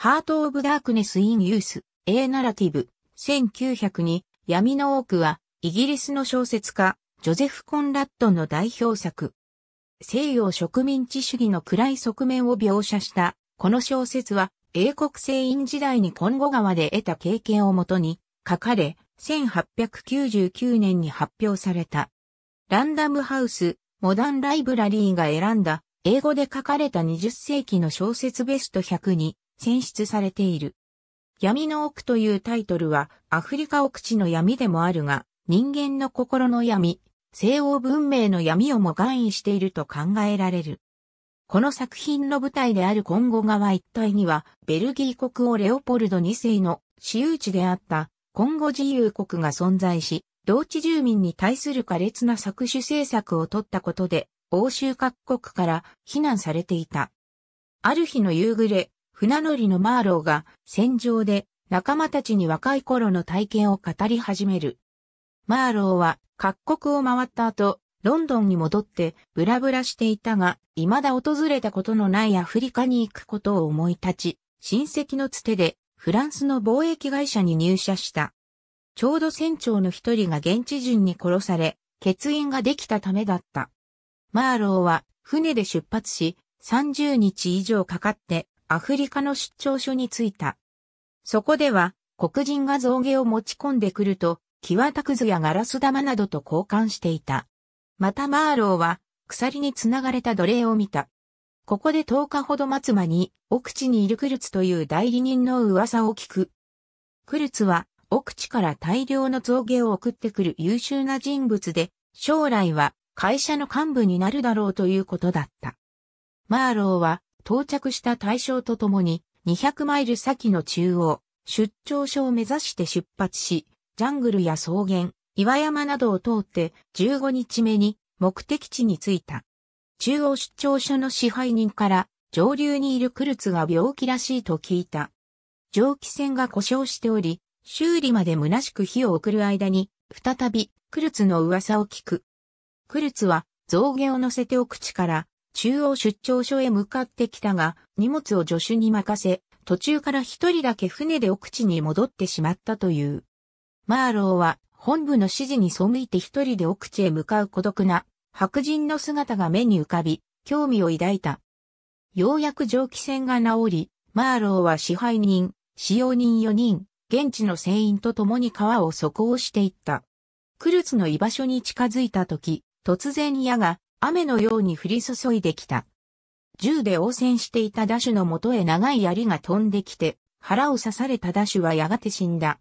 ハート・オブ・ダークネス・イン・ユース、A ナラティブ、1902、闇の多くは、イギリスの小説家、ジョゼフ・コンラッンの代表作。西洋植民地主義の暗い側面を描写した、この小説は、英国製印時代にコンゴ川で得た経験をもとに、書かれ、1899年に発表された。ランダムハウス、モダンライブラリーが選んだ、英語で書かれた20世紀の小説ベスト100に選出されている。闇の奥というタイトルはアフリカ奥地の闇でもあるが、人間の心の闇、西欧文明の闇をも含意していると考えられる。この作品の舞台であるコンゴ川一帯には、ベルギー国王レオポルド2世の私有地であったコンゴ自由国が存在し、同地住民に対する苛烈な搾取政策を取ったことで、欧州各国から非難されていた。ある日の夕暮れ、船乗りのマーローが戦場で仲間たちに若い頃の体験を語り始める。マーローは各国を回った後、ロンドンに戻ってブラブラしていたが、未だ訪れたことのないアフリカに行くことを思い立ち、親戚のつてでフランスの貿易会社に入社した。ちょうど船長の一人が現地人に殺され、欠員ができたためだった。マーローは船で出発し、30日以上かかってアフリカの出張所に着いた。そこでは、黒人が造毛を持ち込んでくると、ワタくずやガラス玉などと交換していた。またマーローは、鎖につながれた奴隷を見た。ここで10日ほど待つ間に、奥地にいるクルツという代理人の噂を聞く。クルツは、奥地から大量の造毛を送ってくる優秀な人物で、将来は会社の幹部になるだろうということだった。マーローは、到着した対象と共に200マイル先の中央、出張所を目指して出発し、ジャングルや草原、岩山などを通って15日目に目的地に着いた。中央出張所の支配人から上流にいるクルツが病気らしいと聞いた。蒸気船が故障しており、修理まで虚しく火を送る間に、再びクルツの噂を聞く。クルツは象牙を乗せてお口から中央出張所へ向かってきたが、荷物を助手に任せ、途中から一人だけ船で奥地に戻ってしまったという。マーローは本部の指示に背いて一人で奥地へ向かう孤独な白人の姿が目に浮かび、興味を抱いた。ようやく蒸気船が治り、マーローは支配人、使用人4人、現地の船員と共に川を底をしていった。クルツの居場所に近づいた時、突然矢が雨のように降り注いできた。銃で応戦していたダッシュのとへ長い槍が飛んできて、腹を刺されたダッシュはやがて死んだ。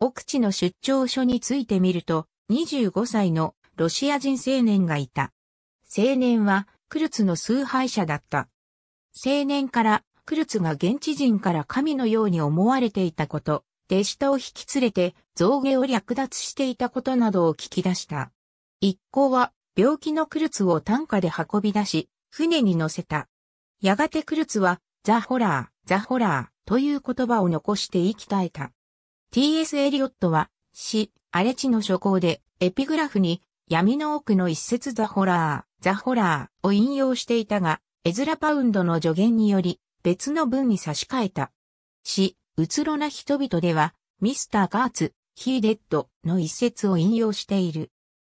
奥地の出張所についてみると、25歳のロシア人青年がいた。青年は、クルツの崇拝者だった。青年から、クルツが現地人から神のように思われていたこと、弟子とを引き連れて、象牙を略奪していたことなどを聞き出した。一行は、病気のクルツを担架で運び出し、船に乗せた。やがてクルツは、ザ・ホラー、ザ・ホラーという言葉を残して生き絶えた。T.S. エリオットは、死、荒れ地の書稿で、エピグラフに、闇の奥の一節ザ・ホラー、ザ・ホラーを引用していたが、エズラ・パウンドの助言により、別の文に差し替えた。死、うつろな人々では、ミスター・ガーツ、ヒーデッドの一節を引用している。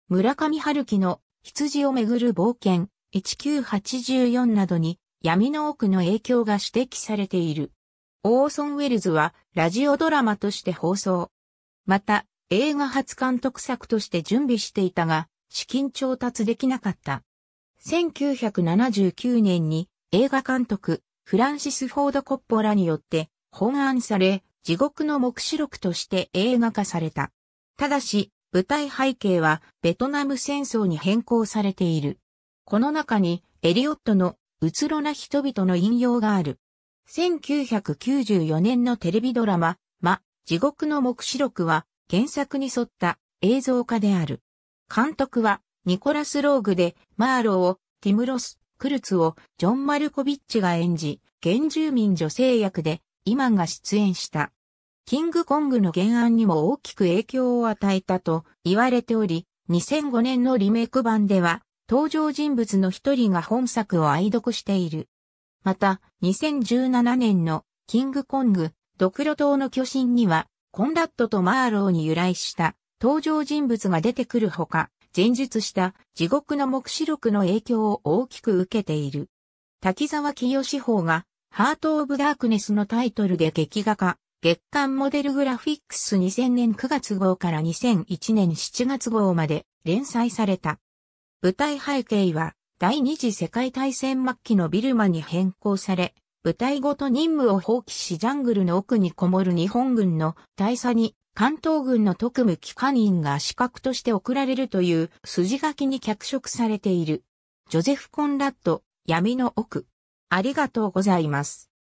村上春樹の羊をめぐる冒険、1984などに闇の奥の影響が指摘されている。オーソン・ウェルズはラジオドラマとして放送。また、映画初監督作として準備していたが、資金調達できなかった。1979年に映画監督、フランシス・フォード・コッポラによって本案され、地獄の目視録として映画化された。ただし、舞台背景はベトナム戦争に変更されている。この中にエリオットのうつろな人々の引用がある。1994年のテレビドラマ、ま、地獄の目視録は原作に沿った映像化である。監督はニコラス・ローグでマーローをティムロス・クルツをジョン・マルコビッチが演じ、原住民女性役でイマンが出演した。キングコングの原案にも大きく影響を与えたと言われており、2005年のリメイク版では、登場人物の一人が本作を愛読している。また、2017年のキングコング、ドクロ島の巨神には、コンラットとマーローに由来した登場人物が出てくるほか、前述した地獄の目視録の影響を大きく受けている。滝沢清志法がハート・オブ・ダークネスのタイトルで劇画化、月刊モデルグラフィックス2000年9月号から2001年7月号まで連載された。舞台背景は第二次世界大戦末期のビルマに変更され、舞台ごと任務を放棄しジャングルの奥にこもる日本軍の大佐に関東軍の特務機関員が資格として送られるという筋書きに脚色されている。ジョゼフ・コンラッド、闇の奥。ありがとうございます。